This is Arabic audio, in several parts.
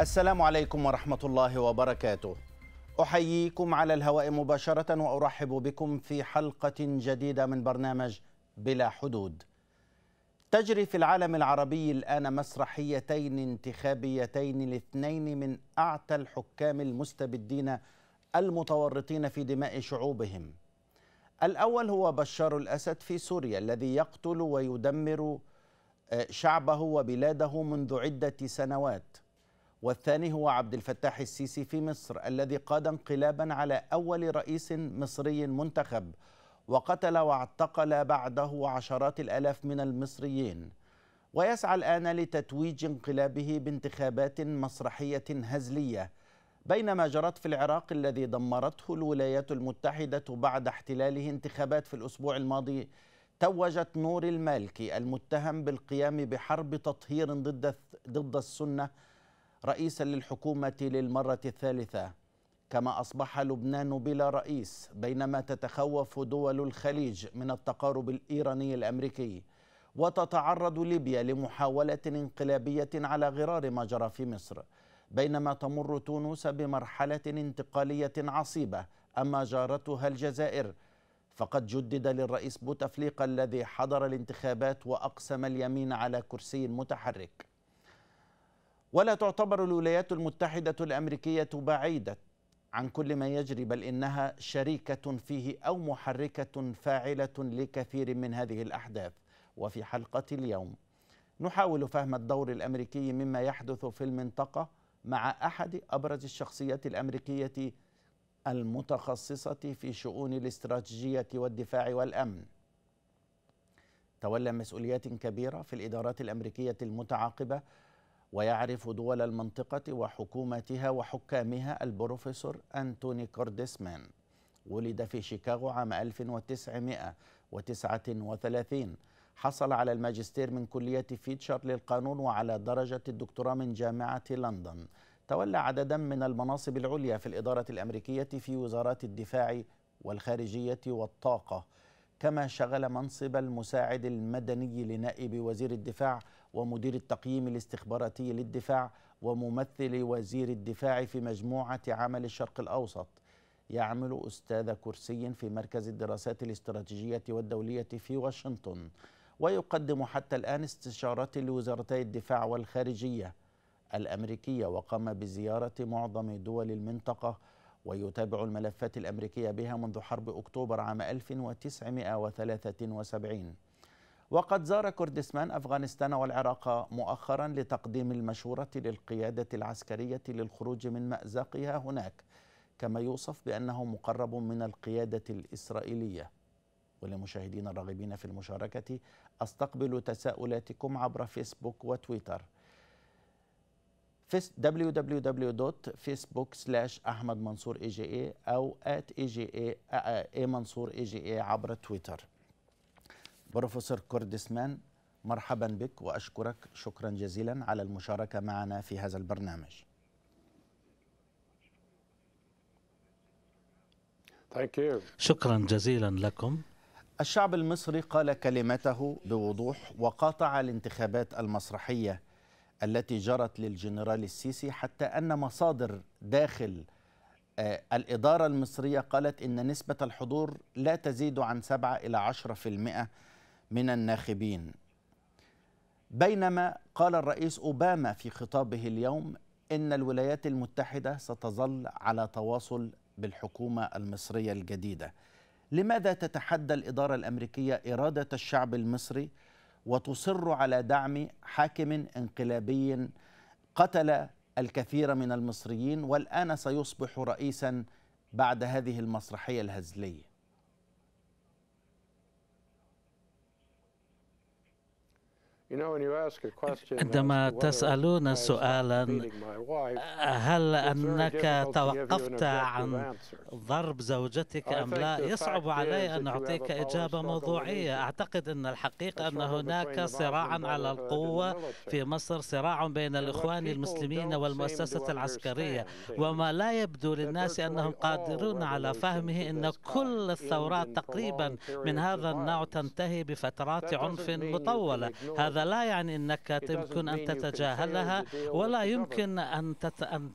السلام عليكم ورحمة الله وبركاته. أحييكم على الهواء مباشرة وأرحب بكم في حلقة جديدة من برنامج بلا حدود. تجري في العالم العربي الآن مسرحيتين انتخابيتين لاثنين من أعتى الحكام المستبدين المتورطين في دماء شعوبهم. الأول هو بشار الأسد في سوريا الذي يقتل ويدمر آه، شعبه وبلاده منذ عدة سنوات. والثاني هو عبد الفتاح السيسي في مصر الذي قاد انقلابا على أول رئيس مصري منتخب وقتل واعتقل بعده عشرات الآلاف من المصريين ويسعى الآن لتتويج انقلابه بانتخابات مسرحية هزلية بينما جرت في العراق الذي دمرته الولايات المتحدة بعد احتلاله انتخابات في الأسبوع الماضي توجت نور المالكي المتهم بالقيام بحرب تطهير ضد ضد السنه رئيسا للحكومة للمرة الثالثة كما أصبح لبنان بلا رئيس بينما تتخوف دول الخليج من التقارب الإيراني الأمريكي وتتعرض ليبيا لمحاولة انقلابية على غرار ما جرى في مصر بينما تمر تونس بمرحلة انتقالية عصيبة أما جارتها الجزائر فقد جدد للرئيس بوتفليقة الذي حضر الانتخابات وأقسم اليمين على كرسي متحرك ولا تعتبر الولايات المتحدة الأمريكية بعيدة عن كل ما يجري بل إنها شريكة فيه أو محركة فاعلة لكثير من هذه الأحداث وفي حلقة اليوم نحاول فهم الدور الأمريكي مما يحدث في المنطقة مع أحد أبرز الشخصيات الأمريكية المتخصصة في شؤون الاستراتيجية والدفاع والأمن تولى مسؤوليات كبيرة في الإدارات الأمريكية المتعاقبة ويعرف دول المنطقة وحكومتها وحكامها البروفيسور أنتوني كورديسمان ولد في شيكاغو عام 1939 حصل على الماجستير من كلية فيتشر للقانون وعلى درجة الدكتوراه من جامعة لندن تولى عددا من المناصب العليا في الإدارة الأمريكية في وزارات الدفاع والخارجية والطاقة كما شغل منصب المساعد المدني لنائب وزير الدفاع ومدير التقييم الاستخباراتي للدفاع وممثل وزير الدفاع في مجموعة عمل الشرق الأوسط يعمل أستاذ كرسي في مركز الدراسات الاستراتيجية والدولية في واشنطن ويقدم حتى الآن استشارات لوزارتي الدفاع والخارجية الأمريكية وقام بزيارة معظم دول المنطقة ويتابع الملفات الأمريكية بها منذ حرب أكتوبر عام 1973 وقد زار كردستان أفغانستان والعراق مؤخرا لتقديم المشورة للقيادة العسكرية للخروج من مأزقها هناك كما يوصف بأنه مقرب من القيادة الإسرائيلية ولمشاهدين الراغبين في المشاركة أستقبل تساؤلاتكم عبر فيسبوك وتويتر www.facebook slash أحمد منصور إي جي إي أو at إي جي إي منصور إي جي إي عبر تويتر بروفيسور كردسمان مرحبا بك واشكرك شكرا جزيلا على المشاركه معنا في هذا البرنامج. شكرا جزيلا لكم. الشعب المصري قال كلمته بوضوح وقاطع الانتخابات المسرحيه التي جرت للجنرال السيسي حتى ان مصادر داخل آه، الإدارة المصرية قالت إن نسبة الحضور لا تزيد عن 7 إلى 10% من الناخبين بينما قال الرئيس أوباما في خطابه اليوم إن الولايات المتحدة ستظل على تواصل بالحكومة المصرية الجديدة لماذا تتحدى الإدارة الأمريكية إرادة الشعب المصري وتصر على دعم حاكم انقلابي قتل الكثير من المصريين والآن سيصبح رئيسا بعد هذه المسرحية الهزلية عندما تسألون سؤالا هل أنك توقفت عن ضرب زوجتك أم لا يصعب علي أن أعطيك إجابة موضوعية أعتقد أن الحقيقة أن هناك صراعا على القوة في مصر صراع بين الإخوان المسلمين والمؤسسة العسكرية وما لا يبدو للناس أنهم قادرون على فهمه أن كل الثورات تقريبا من هذا النوع تنتهي بفترات عنف مطولة هذا لا يعني أنك يمكن أن تتجاهلها ولا يمكن أن, أن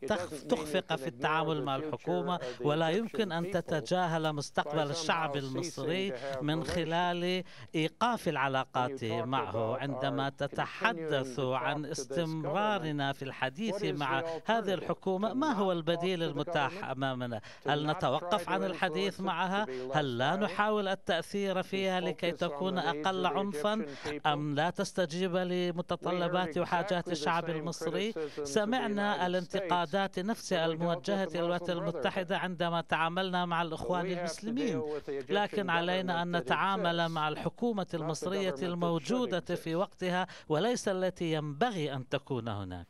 تخفق في التعامل مع الحكومة ولا يمكن أن تتجاهل مستقبل الشعب المصري من خلال إيقاف العلاقات معه عندما تتحدث عن استمرارنا في الحديث مع هذه الحكومة ما هو البديل المتاح أمامنا هل نتوقف عن الحديث معها هل لا نحاول التأثير فيها لكي تكون أقل عنفا أم لا تستجيب مستجيبة لمتطلبات وحاجات الشعب المصري سمعنا الانتقادات نفسها الموجهة للولايات المتحدة عندما تعاملنا مع الإخوان المسلمين لكن علينا أن نتعامل مع الحكومة المصرية الموجودة في وقتها وليس التي ينبغي أن تكون هناك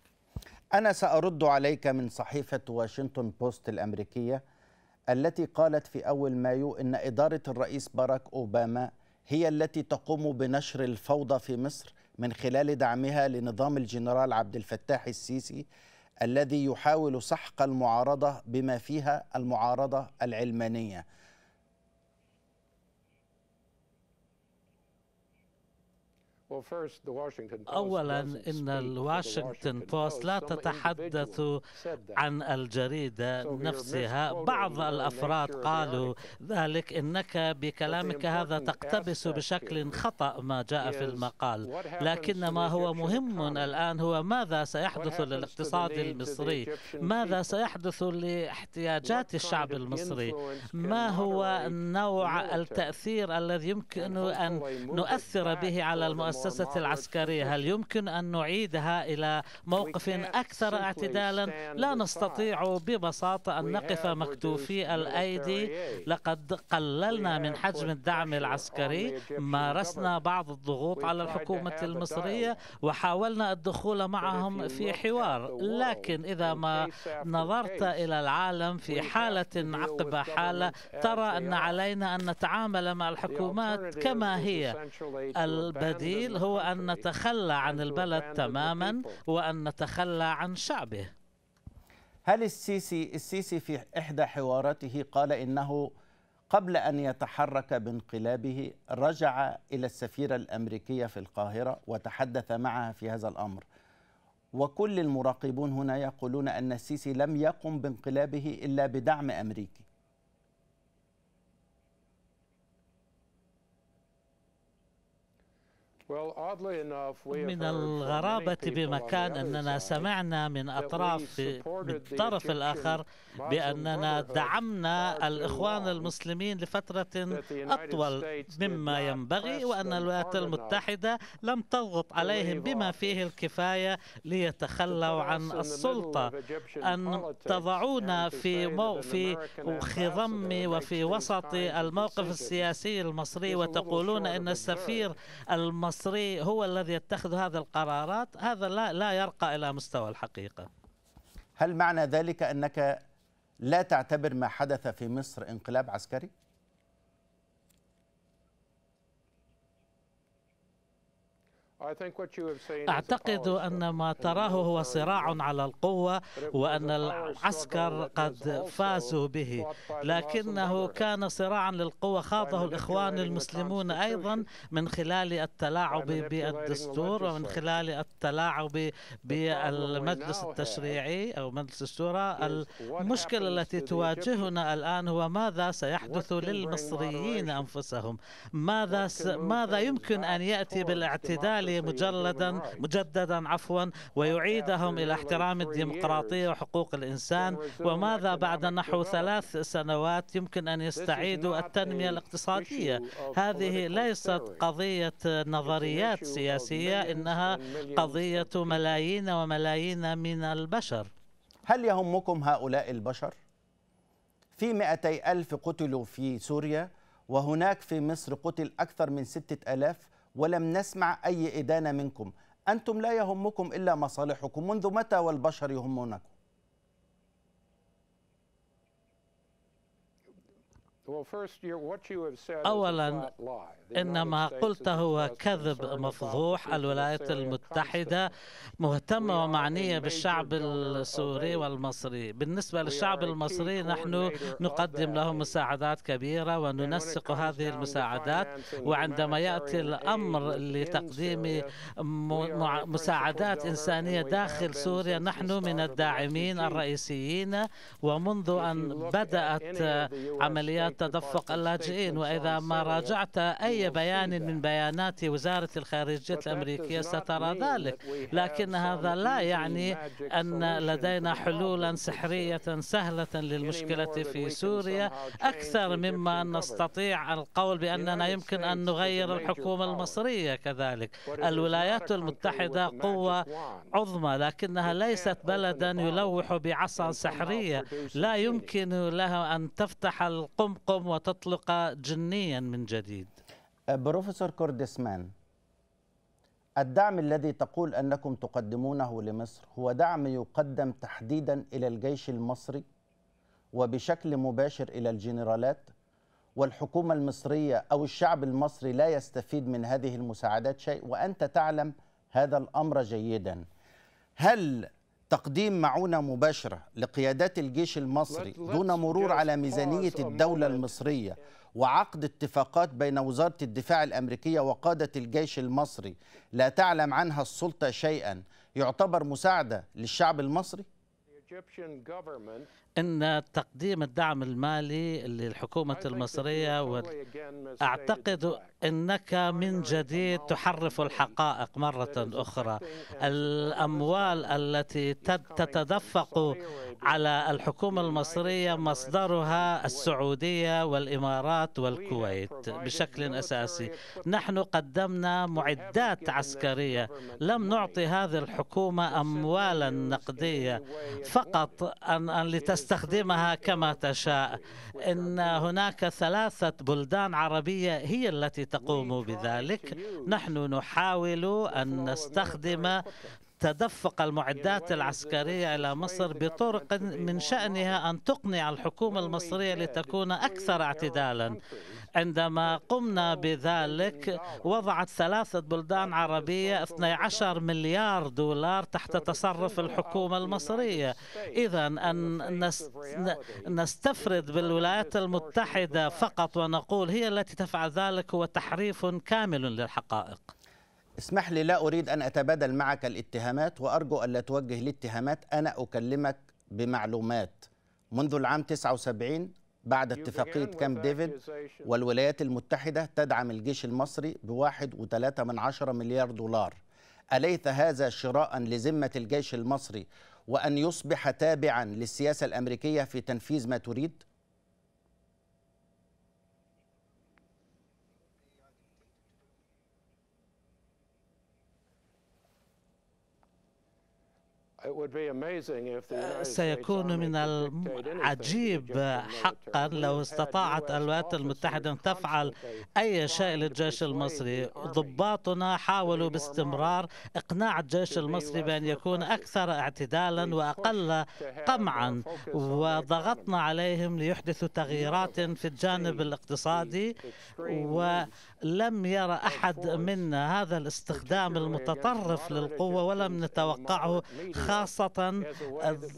أنا سأرد عليك من صحيفة واشنطن بوست الأمريكية التي قالت في أول مايو إن إدارة الرئيس باراك أوباما هي التي تقوم بنشر الفوضى في مصر من خلال دعمها لنظام الجنرال عبد الفتاح السيسي الذي يحاول سحق المعارضه بما فيها المعارضه العلمانيه أولا إن الواشنطن بوست لا تتحدث عن الجريدة نفسها بعض الأفراد قالوا ذلك إنك بكلامك هذا تقتبس بشكل خطأ ما جاء في المقال لكن ما هو مهم الآن هو ماذا سيحدث للاقتصاد المصري ماذا سيحدث لاحتياجات الشعب المصري ما هو نوع التأثير الذي يمكن أن نؤثر به على المؤسسات المؤسسة العسكرية هل يمكن أن نعيدها إلى موقف أكثر اعتدالا لا نستطيع ببساطة أن نقف مكتوفي الأيدي لقد قللنا من حجم الدعم العسكري مارسنا بعض الضغوط على الحكومة المصرية وحاولنا الدخول معهم في حوار لكن إذا ما نظرت إلى العالم في حالة عقب حالة ترى أن علينا أن نتعامل مع الحكومات كما هي البديل هو أن نتخلى عن البلد تماما وأن نتخلى عن شعبه هل السيسي السيسي في إحدى حواراته قال إنه قبل أن يتحرك بانقلابه رجع إلى السفيرة الأمريكية في القاهرة وتحدث معها في هذا الأمر وكل المراقبون هنا يقولون أن السيسي لم يقم بانقلابه إلا بدعم أمريكي من الغرابة بمكان أننا سمعنا من أطراف من الطرف الآخر بأننا دعمنا الإخوان المسلمين لفترة أطول مما ينبغي وأن الولايات المتحدة لم تضغط عليهم بما فيه الكفاية ليتخلوا عن السلطة أن تضعونا في في خضم وفي وسط الموقف السياسي المصري وتقولون أن السفير المصري المصري هو الذي يتخذ هذه القرارات هذا لا, لا يرقى إلى مستوى الحقيقة هل معنى ذلك أنك لا تعتبر ما حدث في مصر انقلاب عسكري؟ أعتقد أن ما تراه هو صراع على القوة وأن العسكر قد فازوا به لكنه كان صراعا للقوة خاضه الإخوان المسلمون أيضا من خلال التلاعب بالدستور ومن خلال التلاعب بالمجلس التشريعي أو مجلس الشورى المشكلة التي تواجهنا الآن هو ماذا سيحدث للمصريين أنفسهم ماذا ماذا يمكن أن يأتي بالاعتدال مجلدا مجددا عفوا ويعيدهم إلى احترام الديمقراطية وحقوق الإنسان وماذا بعد نحو ثلاث سنوات يمكن أن يستعيدوا التنمية الاقتصادية هذه ليست قضية نظريات سياسية إنها قضية ملايين وملايين من البشر هل يهمكم هؤلاء البشر؟ في 200 ألف قتلوا في سوريا وهناك في مصر قتل أكثر من 6000 ولم نسمع أي إدانة منكم أنتم لا يهمكم إلا مصالحكم منذ متى والبشر يهمونكم اولا ان ما قلته هو كذب مفضوح الولايات المتحده مهتمه ومعنيه بالشعب السوري والمصري بالنسبه للشعب المصري نحن نقدم له مساعدات كبيره وننسق هذه المساعدات وعندما ياتي الامر لتقديم مساعدات انسانيه داخل سوريا نحن من الداعمين الرئيسيين ومنذ ان بدات عمليات تدفق اللاجئين وإذا ما راجعت أي بيان من بيانات وزارة الخارجية الأمريكية سترى ذلك لكن هذا لا يعني أن لدينا حلولا سحرية سهلة للمشكلة في سوريا أكثر مما نستطيع القول بأننا يمكن أن نغير الحكومة المصرية كذلك الولايات المتحدة قوة عظمى لكنها ليست بلدا يلوح بعصا سحرية لا يمكن لها أن تفتح القمق تلقم وتطلق جنيا من جديد أه، بروفيسور كوردسمان الدعم الذي تقول انكم تقدمونه لمصر هو دعم يقدم تحديدا الى الجيش المصري وبشكل مباشر الى الجنرالات والحكومه المصريه او الشعب المصري لا يستفيد من هذه المساعدات شيء وانت تعلم هذا الامر جيدا هل تقديم معونة مباشرة لقيادات الجيش المصري دون مرور على ميزانية الدولة المصرية وعقد اتفاقات بين وزارة الدفاع الأمريكية وقادة الجيش المصري لا تعلم عنها السلطة شيئا يعتبر مساعدة للشعب المصري؟ ان تقديم الدعم المالي للحكومه المصريه اعتقد انك من جديد تحرف الحقائق مره اخرى الاموال التي تتدفق على الحكومه المصريه مصدرها السعوديه والامارات والكويت بشكل اساسي نحن قدمنا معدات عسكريه لم نعطي هذه الحكومه اموالا نقديه فقط ان لتست تستخدمها كما تشاء إن هناك ثلاثة بلدان عربية هي التي تقوم بذلك نحن نحاول أن نستخدم تدفق المعدات العسكرية إلى مصر بطرق من شأنها أن تقنع الحكومة المصرية لتكون أكثر اعتدالا عندما قمنا بذلك وضعت ثلاثة بلدان عربية 12 مليار دولار تحت تصرف الحكومة المصرية إذا أن نستفرد بالولايات المتحدة فقط ونقول هي التي تفعل ذلك هو تحريف كامل للحقائق اسمح لي لا أريد أن أتبادل معك الاتهامات وأرجو ألا توجه لي اتهامات أنا أكلمك بمعلومات منذ العام 79 بعد اتفاقية كامب ديفيد والولايات المتحدة تدعم الجيش المصري بواحد وثلاثة من عشرة مليار دولار أليس هذا شراء لذمة الجيش المصري وأن يصبح تابعا للسياسة الأمريكية في تنفيذ ما تريد؟ سيكون من العجيب حقا لو استطاعت الولايات المتحدة أن تفعل أي شيء للجيش المصري ضباطنا حاولوا باستمرار إقناع الجيش المصري بأن يكون أكثر اعتدالا وأقل قمعا وضغطنا عليهم ليحدثوا تغييرات في الجانب الاقتصادي و لم يرى أحد منا هذا الاستخدام المتطرف للقوة ولم نتوقعه خاصة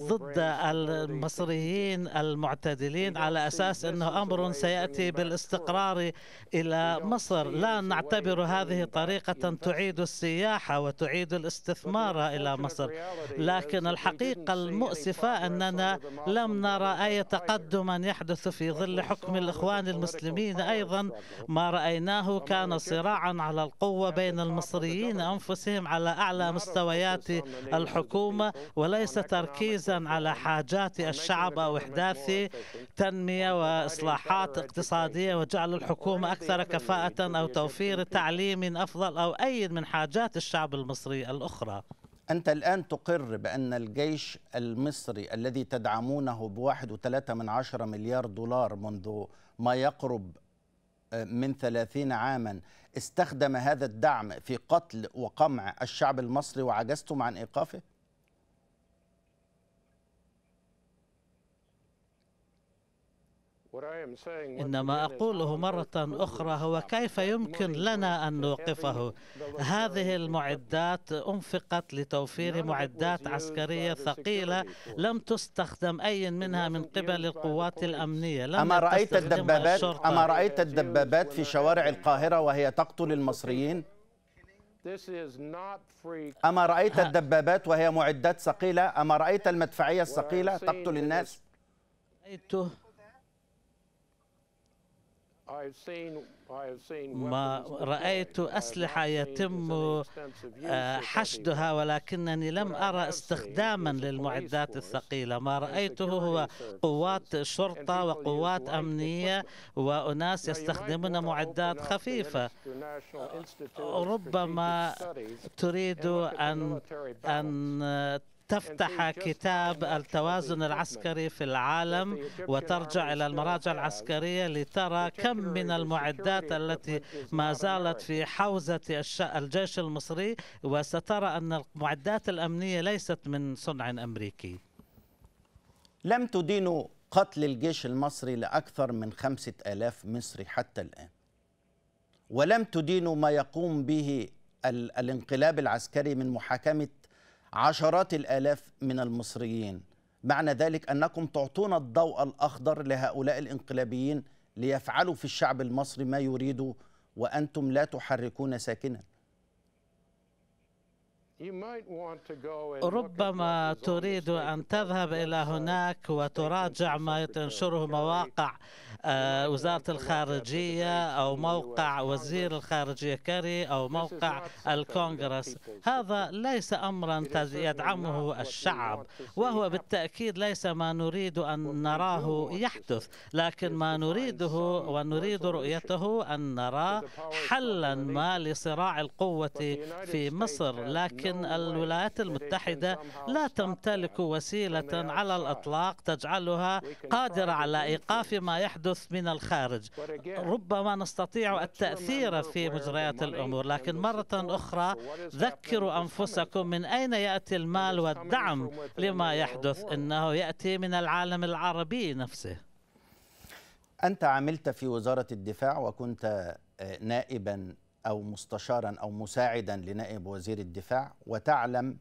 ضد المصريين المعتدلين على أساس أنه أمر سيأتي بالاستقرار إلى مصر لا نعتبر هذه طريقة تعيد السياحة وتعيد الاستثمار إلى مصر لكن الحقيقة المؤسفة أننا لم نرى أي تقدم يحدث في ظل حكم الإخوان المسلمين أيضا ما رأيناه كان صراعا على القوه بين المصريين انفسهم على اعلى مستويات الحكومه وليس تركيزا على حاجات الشعب او احداث تنميه واصلاحات اقتصاديه وجعل الحكومه اكثر كفاءه او توفير تعليم افضل او اي من حاجات الشعب المصري الاخرى أنت الآن تقر بأن الجيش المصري الذي تدعمونه بواحد وثلاثة من عشرة مليار دولار منذ ما يقرب من ثلاثين عاما استخدم هذا الدعم في قتل وقمع الشعب المصري وعجزتم عن إيقافه؟ إنما أقوله مرة أخرى هو كيف يمكن لنا أن نوقفه هذه المعدات أنفقت لتوفير معدات عسكرية ثقيلة لم تستخدم أي منها من قبل القوات الأمنية لم أما رأيت الدبابات أما رأيت الدبابات في شوارع القاهرة وهي تقتل المصريين أما رأيت الدبابات وهي معدات ثقيلة أما رأيت المدفعية الثقيلة تقتل الناس رأيته ما رأيت أسلحة يتم آه، حشدها ولكنني لم أرى استخداما للمعدات الثقيلة ما رأيته هو قوات شرطة وقوات أمنية وأناس يستخدمون معدات خفيفة آه، ربما تريد أن أن تفتح كتاب التوازن العسكري في العالم وترجع إلى المراجع العسكرية لترى كم من المعدات التي ما زالت في حوزة الجيش المصري وسترى أن المعدات الأمنية ليست من صنع أمريكي لم تدينوا قتل الجيش المصري لأكثر من خمسة آلاف مصري حتى الآن ولم تدينوا ما يقوم به الانقلاب العسكري من محاكمة عشرات الآلاف من المصريين معنى ذلك أنكم تعطون الضوء الأخضر لهؤلاء الإنقلابيين ليفعلوا في الشعب المصري ما يريدوا وأنتم لا تحركون ساكنا ربما تريد أن تذهب إلى هناك وتراجع ما تنشره مواقع آه، وزارة الخارجية أو موقع وزير الخارجية كاري أو موقع الكونغرس هذا ليس أمرا يدعمه الشعب وهو بالتأكيد ليس ما نريد أن نراه يحدث لكن ما نريده ونريد رؤيته أن نرى حلا ما لصراع القوة في مصر لكن لكن الولايات المتحدة لا تمتلك وسيلة على الإطلاق تجعلها قادرة على إيقاف ما يحدث من الخارج ربما نستطيع التأثير في مجريات الأمور لكن مرة أخرى ذكروا أنفسكم من أين يأتي المال والدعم لما يحدث إنه يأتي من العالم العربي نفسه أنت عملت في وزارة الدفاع وكنت آه، نائبا أو مستشارا أو مساعدا لنائب وزير الدفاع وتعلم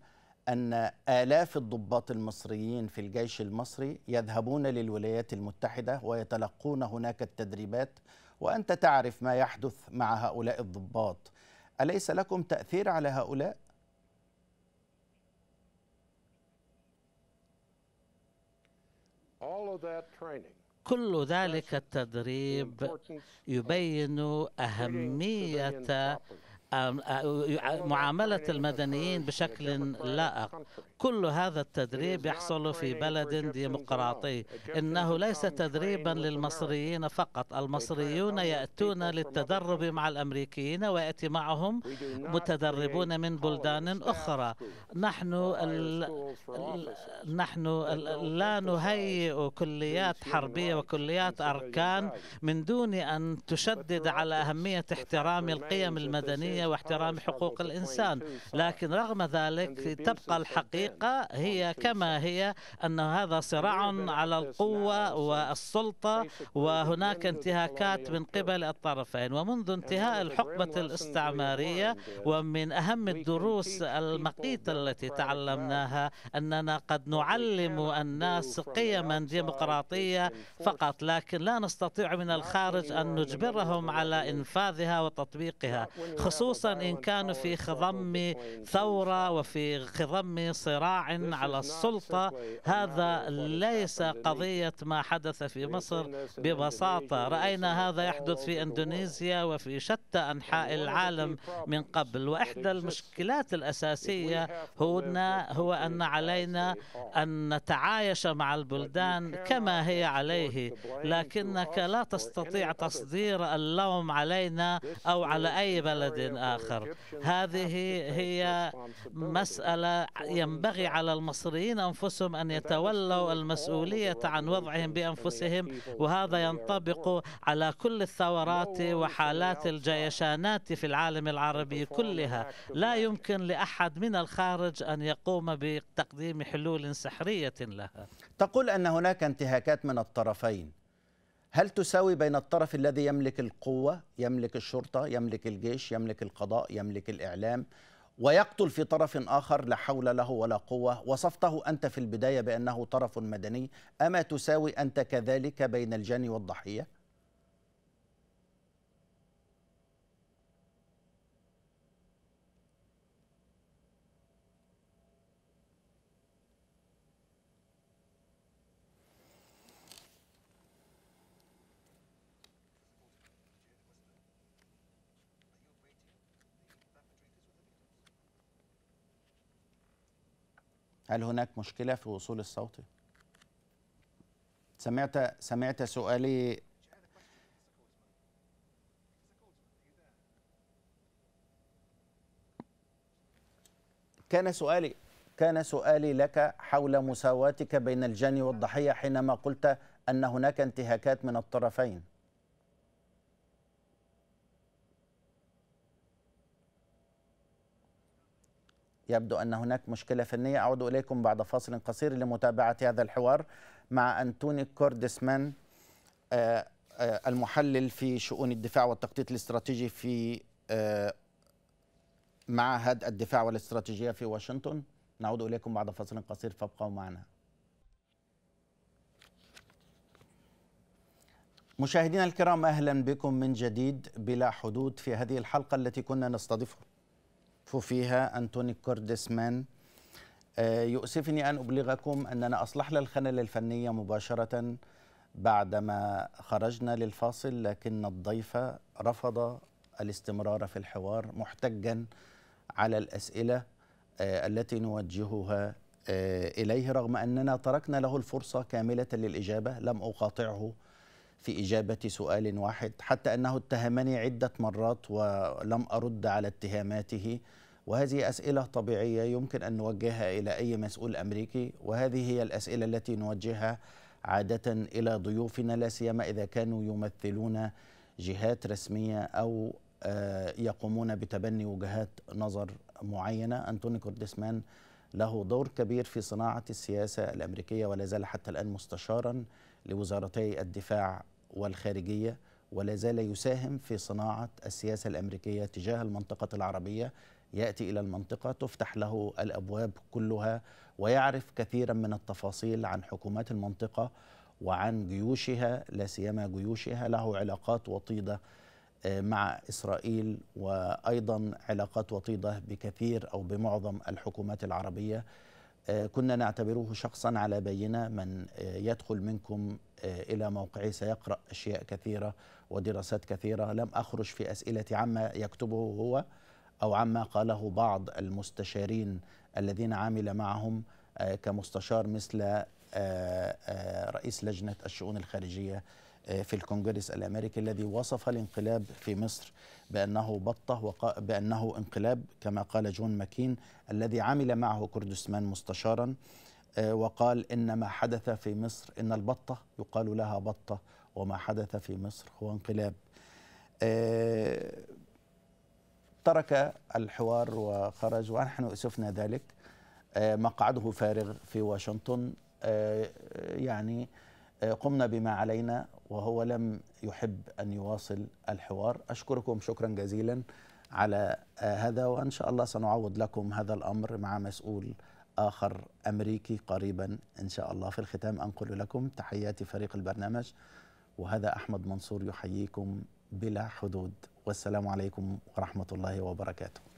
أن آلاف الضباط المصريين في الجيش المصري يذهبون للولايات المتحدة ويتلقون هناك التدريبات وأنت تعرف ما يحدث مع هؤلاء الضباط أليس لكم تأثير على هؤلاء؟ All of that training كل ذلك التدريب يبين أهمية معاملة المدنيين بشكل لائق كل هذا التدريب يحصل في بلد ديمقراطي إنه ليس تدريبا للمصريين فقط المصريون يأتون للتدرب مع الأمريكيين ويأتي معهم متدربون من بلدان أخرى نحن نحن لا نهيئ كليات حربية وكليات أركان من دون أن تشدد على أهمية احترام القيم المدنية واحترام حقوق الإنسان لكن رغم ذلك تبقى الحقيقة الحقيقة يعني هي كما هي أن هذا صراع على القوة والسلطة وهناك انتهاكات من قبل الطرفين ومنذ انتهاء الحقبة الاستعمارية ومن أهم الدروس المقيتة التي تعلمناها أننا قد نعلم الناس قيما ديمقراطية فقط لكن لا نستطيع من الخارج أن نجبرهم على إنفاذها وتطبيقها خصوصا إن كانوا في خضم ثورة وفي خضم صراع صراع على السلطة هذا ليس قضية ما حدث في مصر ببساطة رأينا هذا يحدث في إندونيسيا وفي شتى أنحاء العالم من قبل وإحدى المشكلات الأساسية هنا هو أن علينا أن نتعايش مع البلدان كما هي عليه لكنك لا تستطيع تصدير اللوم علينا أو على أي بلد آخر هذه هي مسألة ينبغي ينبغي على المصريين أنفسهم أن يتولوا المسؤولية عن وضعهم بأنفسهم وهذا ينطبق على كل الثورات وحالات الجيشانات في العالم العربي كلها لا يمكن لأحد من الخارج أن يقوم بتقديم حلول سحرية لها تقول أن هناك انتهاكات من الطرفين هل تساوي بين الطرف الذي يملك القوة يملك الشرطة يملك الجيش يملك القضاء يملك الإعلام ويقتل في طرف آخر لا حول له ولا قوة وصفته أنت في البداية بأنه طرف مدني أما تساوي أنت كذلك بين الجاني والضحية؟ هل هناك مشكله في وصول الصوت سمعت سمعت سؤالي كان سؤالي كان سؤالي لك حول مساواتك بين الجاني والضحيه حينما قلت ان هناك انتهاكات من الطرفين يبدو أن هناك مشكلة فنية أعود إليكم بعد فاصل قصير لمتابعة هذا الحوار مع أنتوني كوردسمان آه، آه، المحلل في شؤون الدفاع والتخطيط الاستراتيجي في آه، معهد الدفاع والاستراتيجية في واشنطن نعود إليكم بعد فاصل قصير فابقوا معنا مشاهدينا الكرام أهلا بكم من جديد بلا حدود في هذه الحلقة التي كنا نستضيفها فيها أنتوني كوردسمان آه، يؤسفني أن أبلغكم أننا أصلحنا الخلل الفنية مباشرة بعدما خرجنا للفاصل لكن الضيف رفض الاستمرار في الحوار محتجا على الأسئلة آه، التي نوجهها آه، إليه رغم أننا تركنا له الفرصة كاملة للإجابة لم أقاطعه في إجابة سؤال واحد حتى أنه اتهمني عدة مرات ولم أرد على اتهاماته وهذه أسئلة طبيعية يمكن أن نوجهها إلى أي مسؤول أمريكي وهذه هي الأسئلة التي نوجهها عادة إلى ضيوفنا لا سيما إذا كانوا يمثلون جهات رسمية أو آه، يقومون بتبني وجهات نظر معينة أنتوني كوردسمان له دور كبير في صناعة السياسة الأمريكية ولا زال حتى الآن مستشارا لوزارتي الدفاع والخارجية ولا زال يساهم في صناعة السياسة الأمريكية تجاه المنطقة العربية يأتي إلى المنطقة تفتح له الأبواب كلها ويعرف كثيرا من التفاصيل عن حكومات المنطقة وعن جيوشها لا سيما جيوشها له علاقات وطيدة آه، مع إسرائيل وأيضا علاقات وطيدة بكثير أو بمعظم الحكومات العربية آه، كنا نعتبره شخصا على بينة من آه، يدخل منكم آه، إلى موقعي سيقرأ أشياء كثيرة ودراسات كثيرة لم أخرج في أسئلة عما يكتبه هو أو عما قاله بعض المستشارين الذين عمل معهم كمستشار مثل رئيس لجنة الشؤون الخارجية في الكونجرس الامريكي الذي وصف الانقلاب في مصر بانه بطه وق... بانه انقلاب كما قال جون ماكين الذي عمل معه كردستان مستشارا آه، وقال ان ما حدث في مصر ان البطه يقال لها بطه وما حدث في مصر هو انقلاب آه، ترك الحوار وخرج ونحن اسفنا ذلك آه، مقعده فارغ في واشنطن يعني آه، قمنا بما علينا وهو لم يحب أن يواصل الحوار أشكركم شكرا جزيلا على آه، هذا وإن شاء الله سنعوض لكم هذا الأمر مع مسؤول آخر أمريكي قريبا إن شاء الله في الختام أنقل لكم تحياتي فريق البرنامج وهذا أحمد منصور يحييكم بلا حدود والسلام عليكم ورحمة الله وبركاته